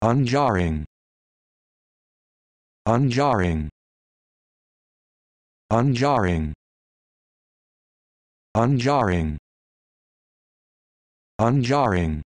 unjarring unjarring unjarring unjarring unjarring